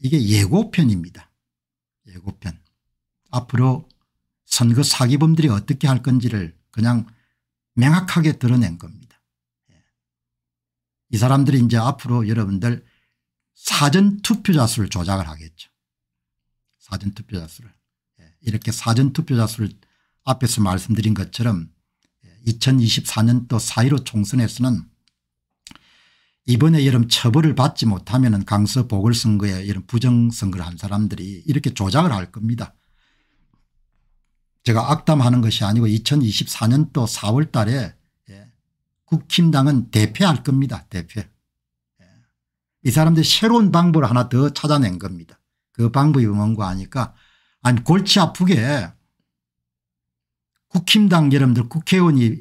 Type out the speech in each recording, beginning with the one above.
이게 예고편입니다. 예고편. 앞으로 선거 사기범들이 어떻게 할 건지를 그냥 명확하게 드러낸 겁니다. 예. 이 사람들이 이제 앞으로 여러분들 사전투표자 수를 조작을 하겠죠. 사전투표자 수를. 예. 이렇게 사전투표자 수를 앞에서 말씀드린 것처럼 2024년도 예, 4.15 총선에서는 이번에 여름 처벌을 받지 못하면 강서 보궐선거에 이런 부정선거를 한 사람들이 이렇게 조작을 할 겁니다. 제가 악담하는 것이 아니고 2024년도 4월 달에 예, 국힘당은 대패할 겁니다. 대패. 예. 이 사람들이 새로운 방법을 하나 더 찾아낸 겁니다. 그 방법이 뭔가 하니까 아니 골치 아프게 국힘당 여러분들 국회의원이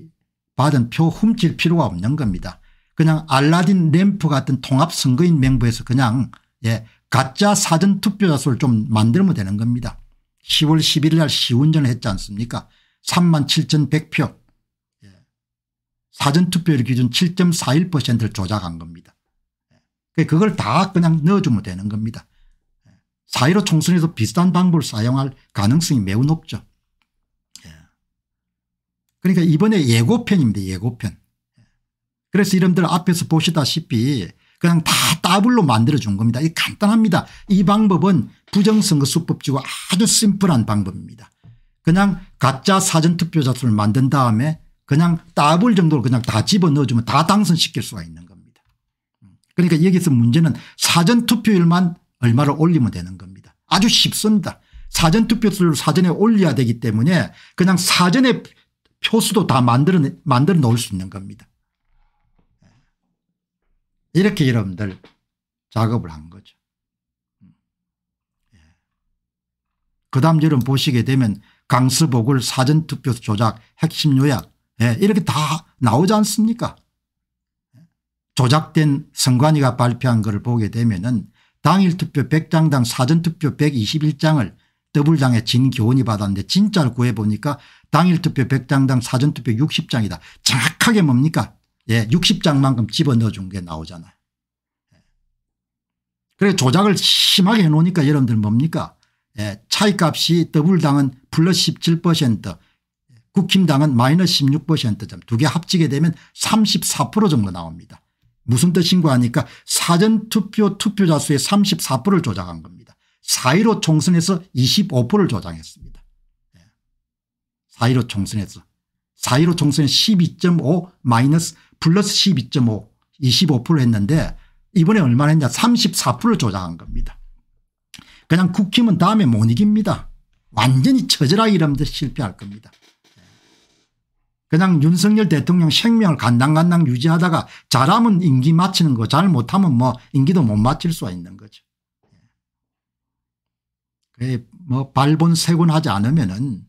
받은 표 훔칠 필요가 없는 겁니다. 그냥 알라딘 램프 같은 통합선거인 명부에서 그냥 예 가짜 사전투표자수를 좀 만들면 되는 겁니다. 10월 11일 날 시운전을 했지 않습니까 3만 7,100표 예. 사전투표율 기준 7.41%를 조작한 겁니다. 예. 그, 그걸 다 그냥 넣어주면 되는 겁니다. 4.15 예. 총선에서 비슷한 방법을 사용할 가능성이 매우 높죠. 예. 그러니까 이번에 예고편입니다. 예고편. 그래서 이름들 앞에서 보시다시피 그냥 다 따블로 만들어준 겁니다. 이 간단합니다. 이 방법은 부정선거 수법지고 아주 심플한 방법입니다. 그냥 가짜 사전투표자 수를 만든 다음에 그냥 따블 정도로 그냥 다 집어넣어주면 다 당선시킬 수가 있는 겁니다. 그러니까 여기서 문제는 사전투표율만 얼마를 올리면 되는 겁니다. 아주 쉽습니다. 사전투표수를 사전에 올려야 되기 때문에 그냥 사전에 표수도 다 만들어, 만들어 놓을 수 있는 겁니다. 이렇게 여러분들 작업을 한 거죠. 예. 그 다음 여름 보시게 되면 강스복을 사전투표 조작 핵심 요약 예, 이렇게 다 나오지 않습니까 예. 조작된 선관위가 발표한 것 보게 되면 은 당일 투표 100장당 사전투표 121장을 더블장에 진교원이 받았는데 진짜를 구해보니까 당일 투표 100장당 사전투표 60장이다. 정확하게 뭡니까 예, 60장만큼 집어넣어준 게 나오잖아요. 예. 그래 조작을 심하게 해놓으니까 여러분들 뭡니까 예, 차이값이 더블당은 플러스 17% 국힘당은 마이너스 1 6두개 합치게 되면 34% 정도 나옵니다. 무슨 뜻인가 하니까 사전투표 투표자 수의 34%를 조작한 겁니다. 4.15 총선에서 25%를 조작했습니다. 4.15 총선에서. 4.15 총선에 12.5 마이너스 플러스 12.5 25% 했는데 이번에 얼마나 했냐 34%를 조장한 겁니다. 그냥 국힘은 다음에 못 이깁니다. 완전히 처절하게 이러면 실패할 겁니다. 네. 그냥 윤석열 대통령 생명을 간당간당 유지하다가 잘하면 임기 마치는 거 잘 못하면 뭐 임기도 못 마칠 수가 있는 거죠. 네. 그뭐 발본 세곤하지 않으면은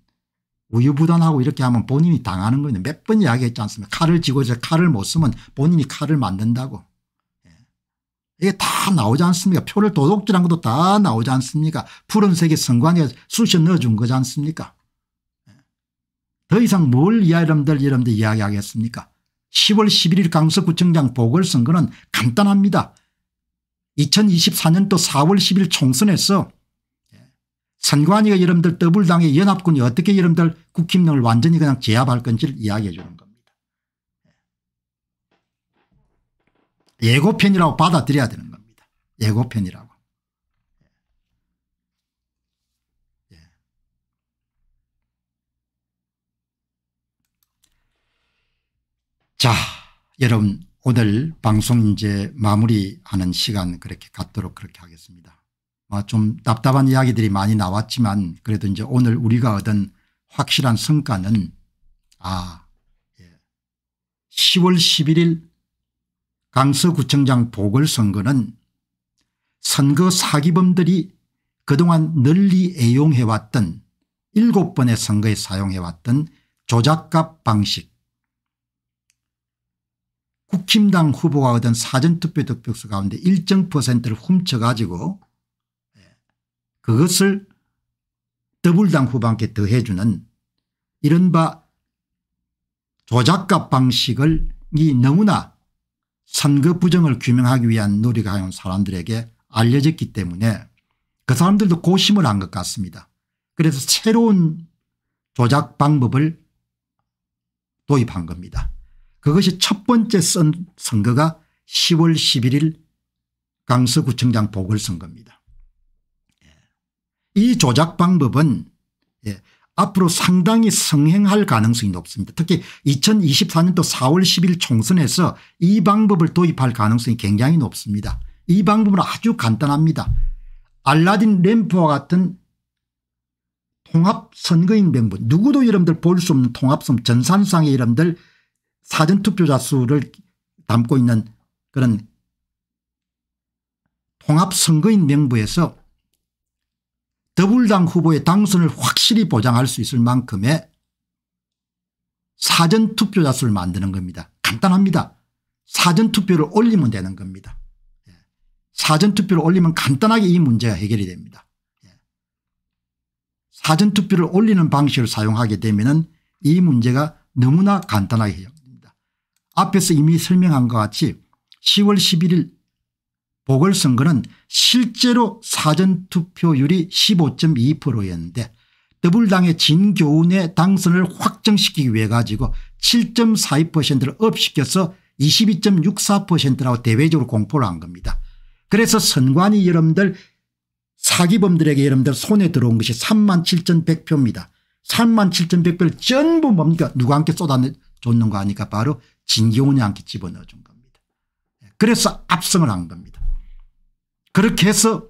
우유부단하고 이렇게 하면 본인이 당하는 겁니다. 몇번 이야기했지 않습니까 칼을 쥐고 저 칼을 못 쓰면 본인이 칼을 만든다고. 예. 이게 다 나오지 않습니까 표를 도둑질한 것도 다 나오지 않습니까 푸른색의 선관위에 쑤셔 넣어준 거지 않습니까 예. 더 이상 뭘 여러분들 여러분들 이야기하겠습니까 10월 11일 강서구청장 보궐선거는 간단합니다. 2024년도 4월 10일 총선에서 선관위가 여러분들 더블당의 연합군이 어떻게 여러분들 국힘령을 완전히 그냥 제압할 건지를 이야기해 주는 겁니다. 예. 예고편이라고 받아들여야 되는 겁니다. 예고편이라고. 예. 자 여러분 오늘 방송 이제 마무리하는 시간 그렇게 갖도록 그렇게 하겠습니다. 어, 좀 답답한 이야기들이 많이 나왔지만 그래도 이제 오늘 우리가 얻은 확실한 성과는 아 10월 예. 11일 강서구청장 보궐선거는 선거 사기범들이 그동안 널리 애용해왔던 7번의 선거에 사용해왔던 조작값 방식 국힘당 후보가 얻은 사전투표 득표수 가운데 일정 퍼센트를 훔쳐가지고 그것을 더불당 후반께 더해주는 이른바 조작가 방식을 이 너무나 선거 부정을 규명하기 위한 노력을 하는 사람들에게 알려졌기 때문에 그 사람들도 고심을 한 것 같습니다. 그래서 새로운 조작 방법을 도입한 겁니다. 그것이 첫 번째 선거가 10월 11일 강서구청장 보궐선거입니다. 이 조작 방법은 예, 앞으로 상당히 성행할 가능성이 높습니다. 특히 2024년도 4월 10일 총선에서 이 방법을 도입할 가능성이 굉장히 높습니다. 이 방법은 아주 간단합니다. 알라딘 램프와 같은 통합선거인 명분 누구도 여러분들 볼 수 없는 통합성 전산상의 여러분들 사전투표자 수를 담고 있는 그런 통합선거인 명부에서 더불당 후보의 당선을 확실히 보장할 수 있을 만큼의 사전투표자 수를 만드는 겁니다. 간단합니다. 사전투표를 올리면 되는 겁니다. 예. 사전투표를 올리면 간단하게 이 문제가 해결이 됩니다. 예. 사전투표를 올리는 방식을 사용하게 되면 이 문제가 너무나 간단하게 해결됩니다. 앞에서 이미 설명한 것 같이 10월 11일 보궐선거는 실제로 사전투표율이 15.2%였는데 더불당의 진교훈의 당선을 확정시키기 위해 가지고 7.42%를 업시켜서 22.64%라고 대외적으로 공포를 한 겁니다. 그래서 선관위 여러분들 사기범들에게 여러분들 손에 들어온 것이 3만 7,100표입니다. 3만 7,100표를 전부 뭡니까 누가 함께 쏟아줬는가 하니까 바로 진경훈이 함께 집어넣어준 겁니다. 그래서 압승을 한 겁니다. 그렇게 해서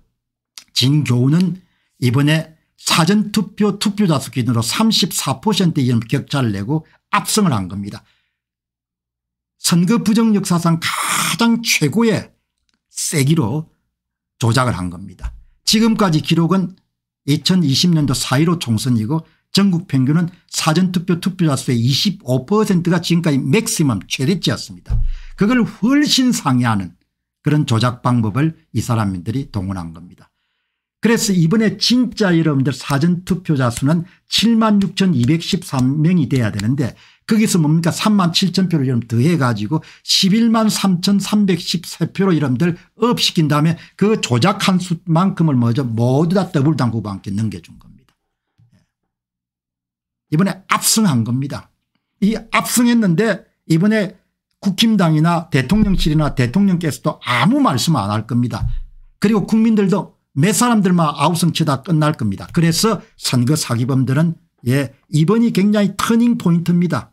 진교우는 이번에 사전투표 투표자수 기준으로 34%의 격차를 내고 압승을 한 겁니다. 선거 부정 역사상 가장 최고의 세기로 조작을 한 겁니다. 지금까지 기록은 2020년도 4.15 총선이고 전국 평균은 사전투표 투표자 수의 25%가 지금까지 맥시멈 최대치였습니다. 그걸 훨씬 상회하는 그런 조작 방법을 이 사람들이 동원한 겁니다. 그래서 이번에 진짜 여러분들 사전투표자 수는 7만 6,213명이 돼야 되는데 거기서 뭡니까 3만 7천 표를 여러분 더해 가지고 11만 3,313표로 여러분들 업 시킨 다음에 그 조작한 수만큼을 먼저 모두 다 더블당 후보한 넘겨준 겁니다. 예. 이번에 압승한 겁니다. 이 압승했는데 이번에 국힘당이나 대통령실이나 대통령께서도 아무 말씀 안 할 겁니다. 그리고 국민들도 몇 사람들만 아우성치다 끝날 겁니다. 그래서 선거 사기범들은 예 이번이 굉장히 터닝 포인트입니다.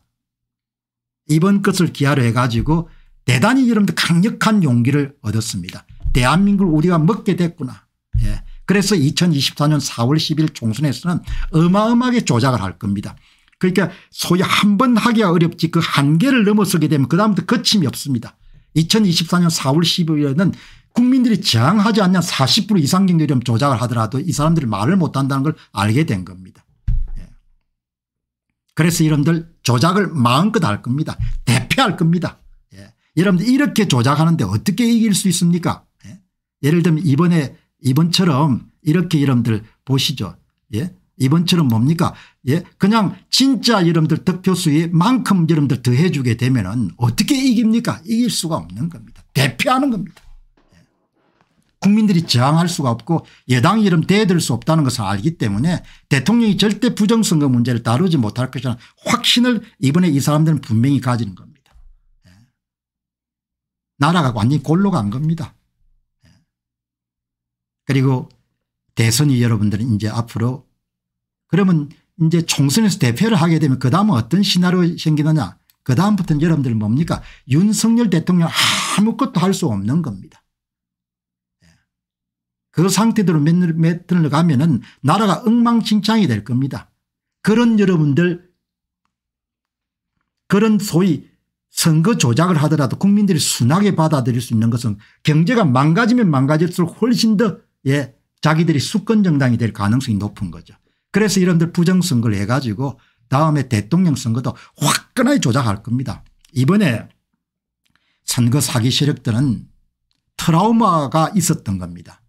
이번 것을 기하로 해가지고 대단히 여러분들 강력한 용기를 얻었습니다. 대한민국을 우리가 먹게 됐구나. 예. 그래서 2024년 4월 10일 총선에서는 어마어마하게 조작을 할 겁니다. 그러니까 소위 한 번 하기가 어렵지 그 한계를 넘어서게 되면 그다음부터 거침이 없습니다. 2024년 4월 15일에는 국민들이 저항하지 않냐 40% 이상 경계점 조작을 하더라도 이 사람들이 말을 못한다는 걸 알게 된 겁니다. 예. 그래서 여러분들 조작을 마음껏 할 겁니다. 대패할 겁니다. 예. 여러분들 이렇게 조작하는데 어떻게 이길 수 있습니까 예. 예를 들면 이번에 이번처럼 이렇게 여러분들 보시죠. 예? 이번처럼 뭡니까 예 그냥 진짜 여러분들 득표수의 만큼 여러분들 더해 주게 되면 은 어떻게 이깁니까 이길 수가 없는 겁니다 대표하는 겁니다 예. 국민들이 저항할 수가 없고 여당이 이름 대들 수 없다는 것을 알기 때문에 대통령이 절대 부정선거 문제를 다루지 못할 것이라는 확신을 이번에 이 사람들은 분명히 가지는 겁니다. 예. 나라가 완전히 골로 간 겁니다. 예. 그리고 대선이 여러분들은 이제 앞으로 그러면 이제 총선에서 대표를 하게 되면 그 다음은 어떤 시나리오 생기느냐 그 다음부터는 여러분들 뭡니까 윤석열 대통령 아무것도 할 수 없는 겁니다. 예. 그 상태대로 몇 년을 가면은 나라가 엉망진창이 될 겁니다. 그런 여러분들 그런 소위 선거 조작을 하더라도 국민들이 순하게 받아들일 수 있는 것은 경제가 망가지면 망가질수록 훨씬 더 예, 자기들이 수권 정당이 될 가능성이 높은 거죠. 그래서 이런들 부정선거를 해가지고 다음에 대통령 선거도 화끈하게 조작할 겁니다. 이번에 선거 사기 세력들은 트라우마가 있었던 겁니다.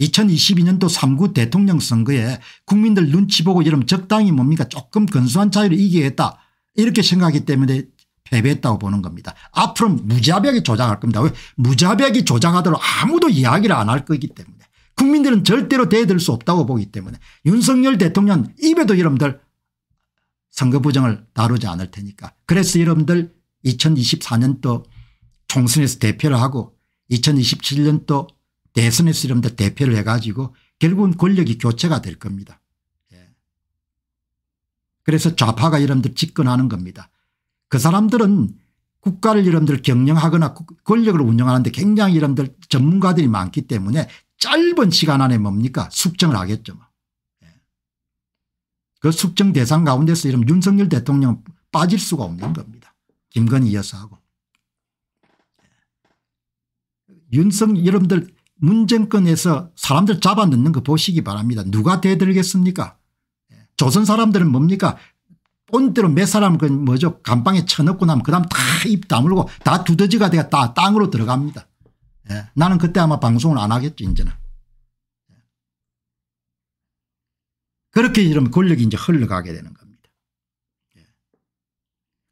2022년도 3구 대통령 선거에 국민들 눈치 보고 이러면 적당히 뭡니까 조금 근소한 차이로 이기겠다 이렇게 생각하기 때문에 패배했다고 보는 겁니다. 앞으로 무자비하게 조작할 겁니다. 왜 무자비하게 조작하도록 아무도 이야기를 안 할 거기 때문에. 국민들은 절대로 대들 수 없다고 보기 때문에 윤석열 대통령 입에도 여러분들 선거 부정을 다루지 않을 테니까 그래서 여러분들 2024년도 총선에서 대표를 하고 2027년도 대선에서 여러분들 대표를 해가지고 결국은 권력이 교체가 될 겁니다. 예. 그래서 좌파가 여러분들 집권하는 겁니다. 그 사람들은 국가를 여러분들 경영하거나 권력을 운영하는데 굉장히 여러분들 전문가들이 많기 때문에 짧은 시간 안에 뭡니까 숙정을 하겠죠. 뭐. 예. 그 숙정 대상 가운데서 이런 윤석열 대통령 빠질 수가 없는 겁니다. 김건희 여사하고. 예. 윤석 여러분들 문정권에서 사람들 잡아넣는 거 보시기 바랍니다. 누가 대들겠습니까 예. 조선 사람들은 뭡니까 본대로 몇 사람 그 뭐죠 감방에 쳐넣고 나면 그 다음 다 입 다물고 다 두더지가 돼가 다 땅으로 들어갑니다. 예. 나는 그때 아마 방송을 안 하겠지 이제는. 그렇게 이러면 권력이 이제 흘러가게 되는 겁니다. 예.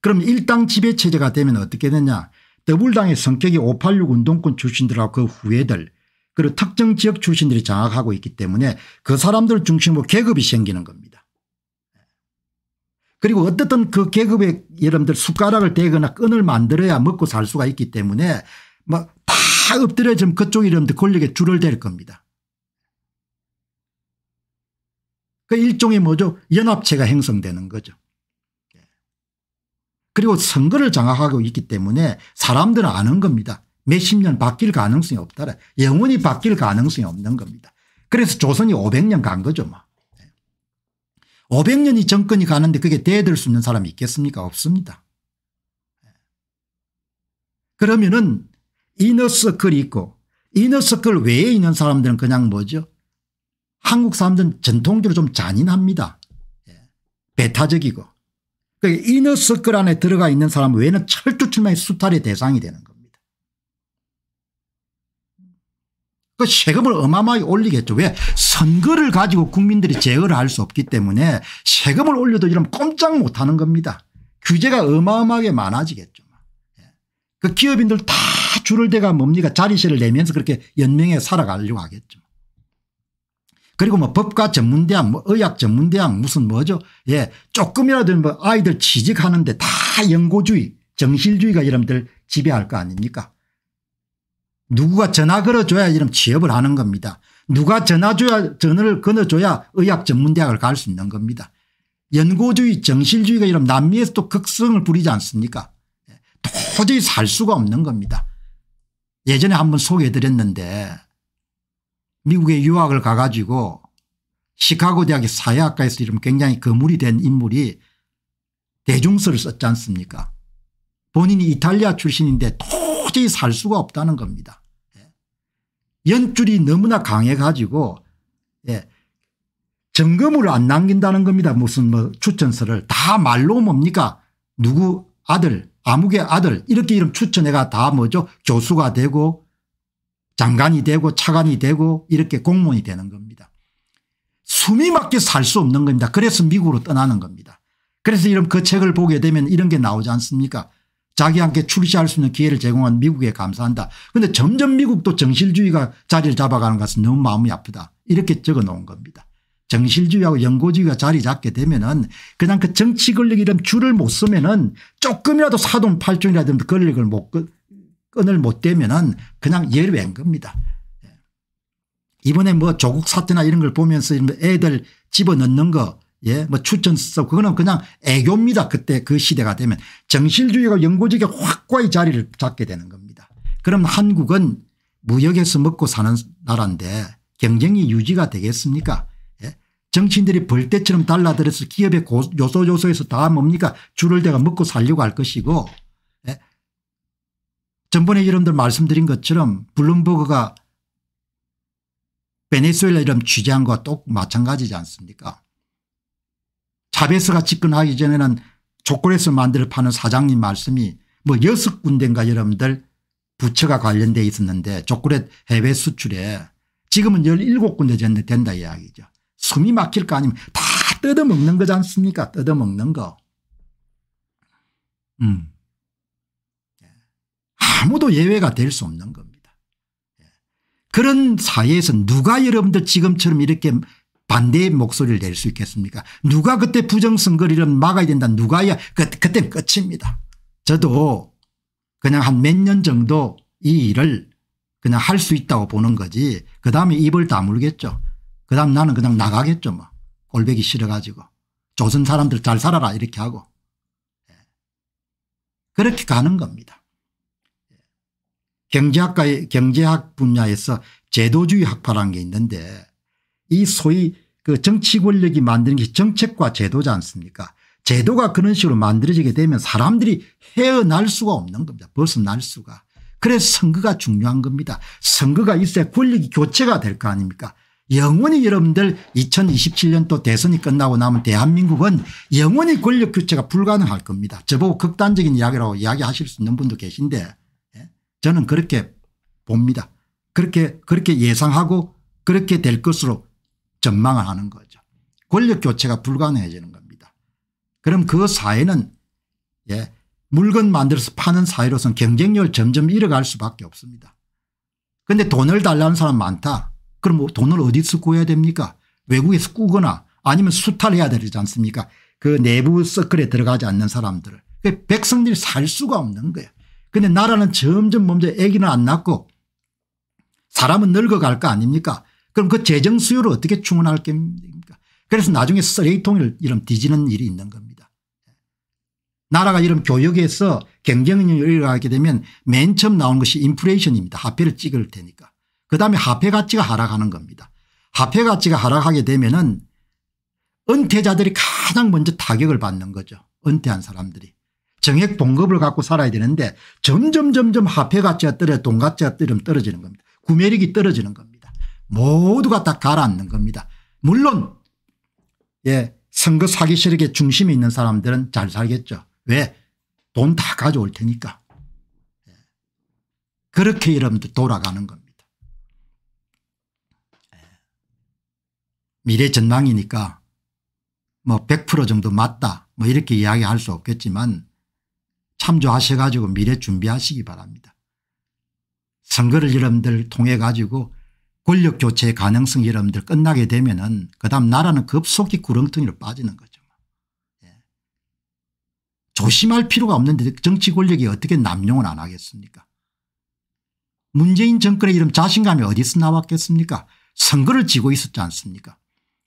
그럼 일당 지배체제가 되면 어떻게 되냐 더불당의 성격이 586 운동권 출신들하고 그 후예들 그리고 특정 지역 출신들이 장악하고 있기 때문에 그 사람들 중심으로 뭐 계급이 생기는 겁니다. 예. 그리고 어떻든 그 계급의 여러분들 숟가락을 대거나 끈을 만들어야 먹고 살 수가 있기 때문에 막다 뭐 엎드려지면 그쪽 이름도 권력의 줄을 댈 겁니다. 그 일종의 뭐죠 연합체가 형성되는 거죠. 예. 그리고 선거를 장악하고 있기 때문에 사람들은 아는 겁니다. 몇 십 년 바뀔 가능성이 없다라. 영원히 바뀔 가능성이 없는 겁니다. 그래서 조선이 500년 간 거죠. 뭐. 500년이 예. 정권이 가는데 그게 대들 수 있는 사람이 있겠습니까? 없습니다. 예. 그러면은 이너서클이 있고 이너서클 외에 있는 사람들은 그냥 뭐죠 한국 사람들은 전통적으로 좀 잔인합니다. 예. 배타적이고 그러니까 이너서클 안에 들어가 있는 사람 외에는 철두철미하 수탈의 대상이 되는 겁니다. 그 세금을 어마어마하게 올리겠죠. 왜 선거를 가지고 국민들이 제어를 할 수 없기 때문에 세금을 올려도 이러면 꼼짝 못하는 겁니다. 규제가 어마어마하게 많아지겠죠. 예. 그 기업인들 다 줄을 대가 뭡니까 자리세를 내면서 그렇게 연명에 살아가려고 하겠죠. 그리고 뭐 법과 전문대학 뭐 의학 전문대학 무슨 뭐죠 예 조금이라도 뭐 아이들 취직하는데 다 영고주의 정실주의가 여러분들 지배할 거 아닙니까 누구가 전화 걸어줘야 이런 취업을 하는 겁니다 누가 전화줘야 전화를 끊어줘야 의학 전문대학을 갈 수 있는 겁니다 연고주의 정실주의가 이런 남미에서도 극성을 부리지 않습니까 예, 도저히 살 수가 없는 겁니다 예전에 한번 소개해 드렸는데 미국에 유학을 가가지고 시카고 대학의 사회학과에서 이름 굉장히 거물이 된 인물이 대중서를 썼지 않습니까 본인이 이탈리아 출신인데 도저히 살 수가 없다는 겁니다. 예. 연줄이 너무나 강해 가지고 예. 점검을 안 남긴다는 겁니다. 무슨 뭐 추천서를 다 말로 뭡니까 누구 아들 암흑의 아들 이렇게 이름 추천해가 다 뭐죠 교수가 되고 장관이 되고 차관이 되고 이렇게 공무원이 되는 겁니다. 숨이 막혀 살수 없는 겁니다. 그래서 미국으로 떠나는 겁니다. 그래서 이런 그 책을 보게 되면 이런 게 나오지 않습니까 자기한테 출시할 수 있는 기회를 제공한 미국에 감사한다. 그런데 점점 미국도 정실주의가 자리를 잡아가는 것은 너무 마음이 아프다. 이렇게 적어놓은 겁니다. 정실주의하고 영고주의가 자리 잡게 되면은 그냥 그 정치 권력 이름 줄을 못 쓰면은 조금이라도 사돈 팔촌이라든지 권력을 못 끈을 못 대면은 그냥 예외인 겁니다. 예. 이번에 뭐 조국 사태나 이런 걸 보면서 뭐 애들 집어넣는 거 예, 뭐 추천서 그거는 그냥 애교입니다. 그때 그 시대가 되면 정실주의가 영고주의가 확고히 자리를 잡게 되는 겁니다. 그럼 한국은 무역에서 먹고 사는 나라인데 경쟁이 유지가 되겠습니까? 정치인들이 벌떼처럼 달라들어서 기업의 요소요소에서 다 뭡니까 줄을 대가 먹고 살려고 할 것이고 예. 전번에 여러분들 말씀드린 것처럼 블룸버그가 베네수엘라 이름 취재한 것과 똑 마찬가지지 않습니까 자베스가 집권하기 전에는 초콜릿을 만들어 파는 사장님 말씀이 뭐 여섯 군데인가 여러분들 부처가 관련돼 있었는데 초콜릿 해외 수출에 지금은 17군데 된다 이야기죠. 숨이 막힐 거 아니면 다 뜯어먹는 거지 않습니까? 뜯어먹는 거. 음. 예. 아무도 예외가 될 수 없는 겁니다. 예. 그런 사회에서 누가 여러분들 지금처럼 이렇게 반대의 목소리를 낼 수 있겠습니까? 누가 그때 부정선거를 막아야 된다. 누가야. 그, 그땐 끝입니다. 저도 그냥 한 몇 년 정도 이 일을 그냥 할 수 있다고 보는 거지 그 다음에 입을 다물겠죠. 그 다음 나는 그냥 나가겠죠 뭐. 골배기 싫어가지고. 조선 사람들 잘 살아라 이렇게 하고. 예. 그렇게 가는 겁니다. 예. 경제학과의 경제학 분야에서 제도주의 학파라는 게 있는데 이 소위 그 정치 권력이 만드는 게 정책과 제도지 않습니까 제도가 그런 식으로 만들어지게 되면 사람들이 헤어날 수가 없는 겁니다. 벗어날 수가. 그래서 선거가 중요한 겁니다. 선거가 있어야 권력이 교체가 될 거 아닙니까 영원히 여러분들 2027년도 대선이 끝나고 나면 대한민국은 영원히 권력 교체가 불가능할 겁니다. 저보고 극단적인 이야기라고 이야기하실 수 있는 분도 계신데 예, 저는 그렇게 봅니다. 그렇게 그렇게 예상하고 그렇게 될 것으로 전망을 하는 거죠. 권력 교체가 불가능해지는 겁니다. 그럼 그 사회는 예, 물건 만들어서 파는 사회로서는 경쟁력을 점점 잃어갈 수밖에 없습니다. 그런데 돈을 달라는 사람 많다. 그럼 뭐 돈을 어디서 구해야 됩니까 외국에서 구거나 아니면 수탈해야 되지 않습니까 그 내부 서클에 들어가지 않는 사람들을 그러니까 백성들이 살 수가 없는 거예요 근데 나라는 점점 먼저 애기는 안 낳고 사람은 늙어갈 거 아닙니까 그럼 그 재정 수요를 어떻게 충원할 겁니까 그래서 나중에 쓰레기통을 이런 뒤지는 일이 있는 겁니다. 나라가 이런 교역에서 경쟁력을 잃어가게 되면 맨 처음 나온 것이 인플레이션입니다. 화폐를 찍을 테니까. 그다음에 화폐 가치가 하락하는 겁니다. 화폐 가치가 하락하게 되면 은 은퇴자들이 가장 먼저 타격을 받는 거죠. 은퇴한 사람들이. 정액 봉급을 갖고 살아야 되는데 점점 점점 화폐 가치가 떨어 져돈 가치가 떨어지는 겁니다. 구매력이 떨어지는 겁니다. 모두가 다 가라앉는 겁니다. 물론 예 선거 사기 세력의 중심에 있는 사람들은 잘 살겠죠. 왜? 돈 다 가져올 테니까. 예. 그렇게 여러분들 돌아가는 겁니다. 미래 전망이니까 뭐100% 정도 맞다 뭐 이렇게 이야기할 수 없겠지만 참조하셔 가지고 미래 준비하시기 바랍니다. 선거를 여러분들 통해 가지고 권력 교체의 가능성 여러분들 끝나게 되면 은그 다음 나라는 급속히 구렁텅이로 빠지는 거죠. 예. 조심할 필요가 없는데 정치 권력이 어떻게 남용을 안 하겠습니까 문재인 정권의 이름 자신감이 어디서 나왔겠습니까 선거를 지고 있었지 않습니까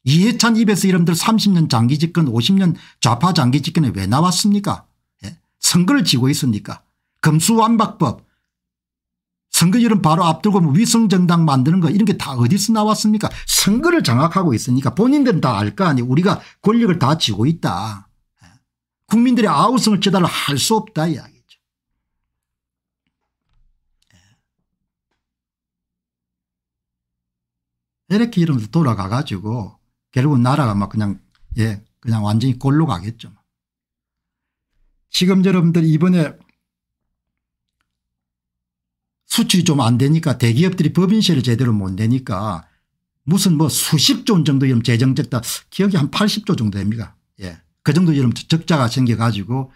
이해찬 입에서 이름들 30년 장기 집권 50년 좌파 장기 집권에 왜 나왔습니까 예? 선거를 지고 있습니까 금수완박법 선거 율은 바로 앞두고 뭐 위성정당 만드는 거 이런 게 다 어디서 나왔습니까 선거를 장악하고 있으니까 본인들은 다 알 거 아니에요 우리가 권력을 다지고 있다 예? 국민들의 아우성을 치달라 할수 없다 이야기죠 예. 이렇게 이름도 돌아가 가지고 결국 나라가 막 그냥 예 그냥 완전히 골로 가겠죠. 지금 여러분들 이번에 수출이 좀 안 되니까 대기업들이 법인세를 제대로 못 내니까 무슨 뭐 수십조 정도 이런 재정적다 기억이 한 80조 정도 됩니다. 예. 그 정도 이런 적자가 생겨가지고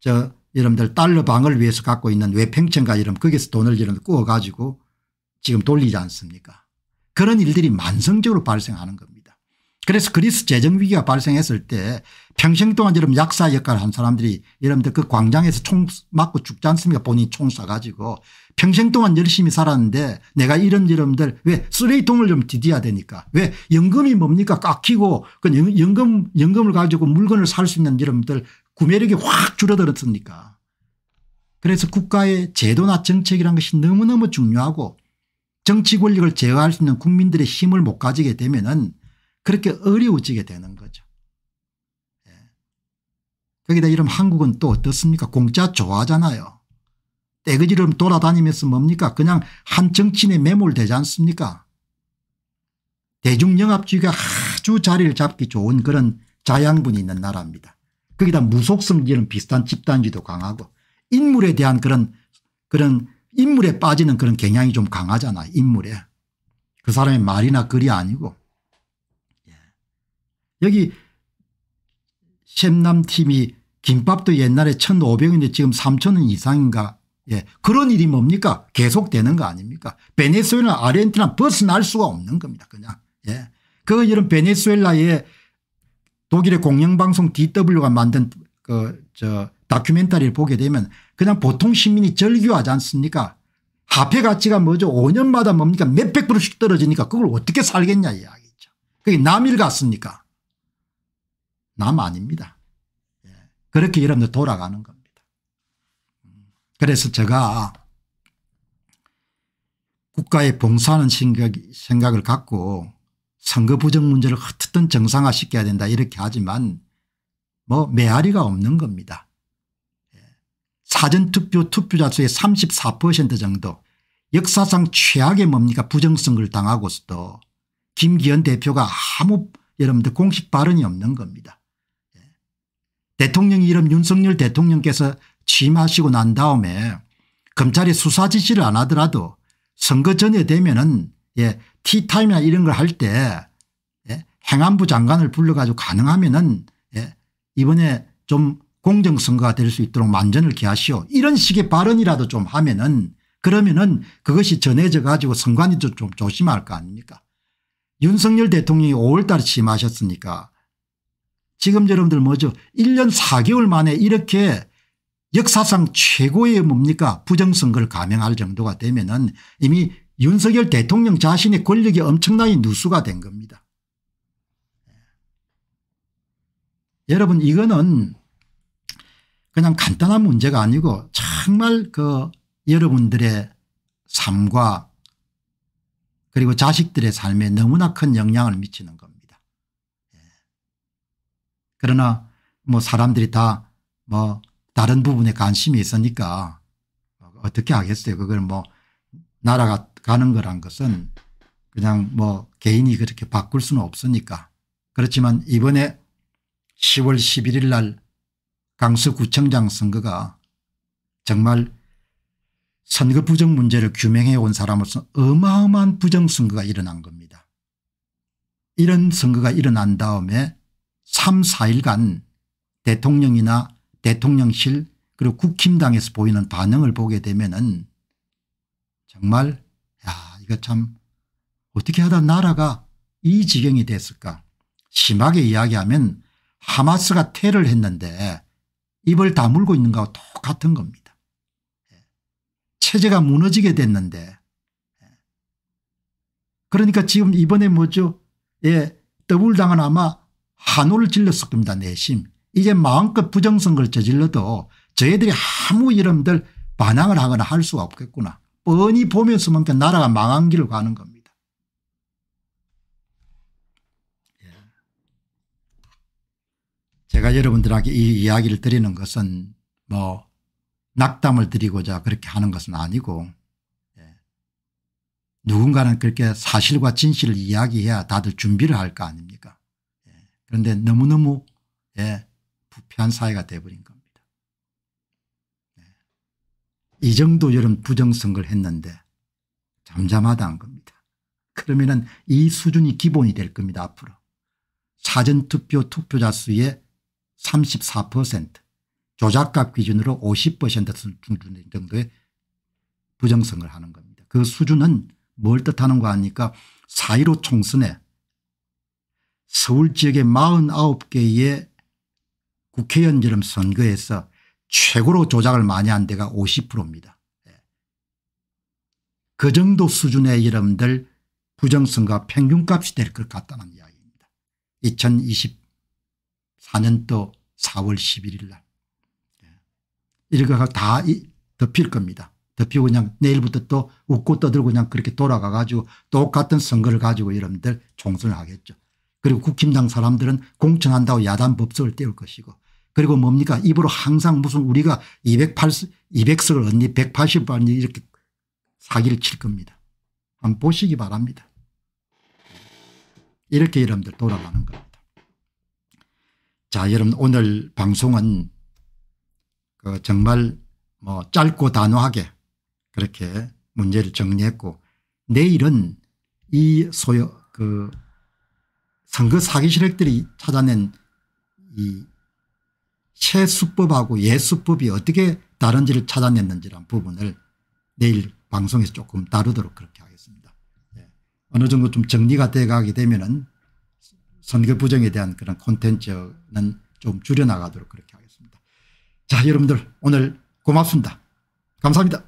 저 여러분들 달러 방을 위해서 갖고 있는 외평천가 이런 거기서 돈을 이런 꾸어가지고 지금 돌리지 않습니까 그런 일들이 만성적으로 발생하는 겁니다. 그래서 그리스 재정위기가 발생했을 때 평생 동안 여러분 약사 역할을 한 사람들이 여러분들 그 광장에서 총 맞고 죽지 않습니까 본인이 총 쏴가지고 평생 동안 열심히 살았는데 내가 이런 여러분들 왜 쓰레기통을 좀 디디야 되니까 왜 연금이 뭡니까 깎이고 그 연금, 연금을 가지고 물건을 살 수 있는 여러분들 구매력이 확 줄어들었습니까 그래서 국가의 제도나 정책이란 것이 너무너무 중요하고 정치 권력을 제어할 수 있는 국민들의 힘을 못 가지게 되면은 그렇게 어려워지게 되는 거죠. 예. 거기다 이러면 한국은 또 어떻습니까? 공짜 좋아하잖아요. 떼거지를 돌아다니면서 뭡니까? 그냥 한 정치인에 매몰되지 않습니까? 대중영합주의가 아주 자리를 잡기 좋은 그런 자양분이 있는 나라입니다. 거기다 무속성이는 비슷한 집단주도 강하고 인물에 대한 그런 그런 인물에 빠지는 그런 경향이 좀 강하잖아 인물에. 그 사람의 말이나 글이 아니고 여기 샘남팀이 김밥도 옛날에 1,500원인데 지금 3,000원 이상인가 예. 그런 일이 뭡니까 계속되는 거 아닙니까 베네수엘라 아르헨티나 벗어날 수가 없는 겁니다 그냥 예. 그 이런 베네수엘라의 독일의 공영방송 DW가 만든 그 저 다큐멘터리를 보게 되면 그냥 보통 시민이 절규하지 않습니까 화폐 가치가 뭐죠 5년마다 뭡니까 몇백 프씩 떨어지니까 그걸 어떻게 살겠냐 이야기죠 그게 남일 같습니까 남 아닙니다. 예. 그렇게 여러분들 돌아가는 겁니다. 그래서 제가 국가에 봉사하는 생각, 생각을 갖고 선거 부정 문제를 흩었던 정상화 시켜야 된다 이렇게 하지만 뭐 메아리가 없는 겁니다. 예. 사전투표 투표자 수의 34% 정도 역사상 최악의 뭡니까 부정선거를 당하고서도 김기현 대표가 아무 여러분들 공식 발언이 없는 겁니다. 대통령 이름 윤석열 대통령께서 취임하시고 난 다음에 검찰이 수사 지시를 안 하더라도 선거 전에 되면은 예, 티타임이나 이런 걸 할때 예, 행안부 장관을 불러가지고 가능하면은 예, 이번에 좀 공정선거가 될 수 있도록 만전을 기하시오 이런 식의 발언이라도 좀 하면은 그러면은 그것이 전해져 가지고 선관위도 좀 조심할 거 아닙니까 윤석열 대통령이 5월달에 취임하셨으니까 지금 여러분들 뭐죠 1년 4개월 만에 이렇게 역사상 최고의 뭡니까 부정선거를 감행할 정도가 되면 은 이미 윤석열 대통령 자신의 권력이 엄청나게 누수가 된 겁니다. 예. 여러분 이거는 그냥 간단한 문제가 아니고 정말 그 여러분들의 삶과 그리고 자식들의 삶에 너무나 큰 영향을 미치는 겁니다. 그러나 뭐 사람들이 다 뭐 다른 부분에 관심이 있으니까 어떻게 하겠어요. 그걸 뭐 나라가 가는 거란 것은 그냥 뭐 개인이 그렇게 바꿀 수는 없으니까 그렇지만 이번에 10월 11일 날 강서구청장 선거가 정말 선거 부정 문제를 규명해 온 사람으로서 어마어마한 부정 선거가 일어난 겁니다. 이런 선거가 일어난 다음에 3, 4일간 대통령이나 대통령실 그리고 국힘당에서 보이는 반응을 보게 되면 은 정말 야 이거 참 어떻게 하다 나라가 이 지경이 됐을까 심하게 이야기하면 하마스가 테를 했는데 입을 다물고 있는 거와 똑같은 겁니다. 예. 체제가 무너지게 됐는데 예. 그러니까 지금 이번에 뭐죠 예 더블당은 아마 한우를 질렀을 겁니다 내심. 이제 마음껏 부정선거를 저질러도 저희들이 아무 이름들 반항을 하거나 할 수가 없겠구나. 뻔히 보면서만 나라가 망한 길을 가는 겁니다. 예. 제가 여러분들에게 이 이야기를 드리는 것은 뭐 낙담을 드리고자 그렇게 하는 것은 아니고 예. 누군가는 그렇게 사실과 진실을 이야기해야 다들 준비를 할 거 아닙니까 그런데 너무너무 예, 부패한 사회가 되어버린 겁니다. 예. 이 정도 여름 부정선거를 했는데 잠잠하다 한 겁니다. 그러면 은이 수준이 기본이 될 겁니다 앞으로. 사전투표 투표자 수의 34% 조작값 기준으로 50% 정도의 부정선거를 하는 겁니다. 그 수준은 뭘 뜻하는 거 아닙니까 4.15 총선에 서울 지역의 49개의 국회의원 지름 선거에서 최고로 조작을 많이 한 데가 50%입니다. 예. 그 정도 수준의 여러분들 부정선거 평균값이 될 것 같다는 이야기입니다. 2024년도 4월 11일 날. 예. 이렇게 다 덮일 겁니다. 덮이고 그냥 내일부터 또 웃고 떠들고 그냥 그렇게 돌아가 가지고 똑같은 선거를 가지고 여러분들 총선을 하겠죠. 그리고 국힘당 사람들은 공천한다고 야단 법석을 떼울 것이고 그리고 뭡니까 입으로 항상 무슨 우리가 280, 200석을 언니 180을 언니 이렇게 사기를 칠 겁니다. 한번 보시기 바랍니다. 이렇게 여러분들 돌아가는 겁니다. 자 여러분 오늘 방송은 그 정말 뭐 짧고 단호하게 그렇게 문제를 정리했고 내일은 이 소요 그 선거 사기 실력들이 찾아낸 이최수법하고 예수법이 어떻게 다른지를 찾아냈는지란 부분을 내일 방송에서 조금 다루도록 그렇게 하겠습니다. 네. 어느 정도 좀 정리가 돼가게 되면은 선거 부정에 대한 그런 콘텐츠는 좀 줄여나가도록 그렇게 하겠습니다. 자 여러분들 오늘 고맙습니다. 감사합니다.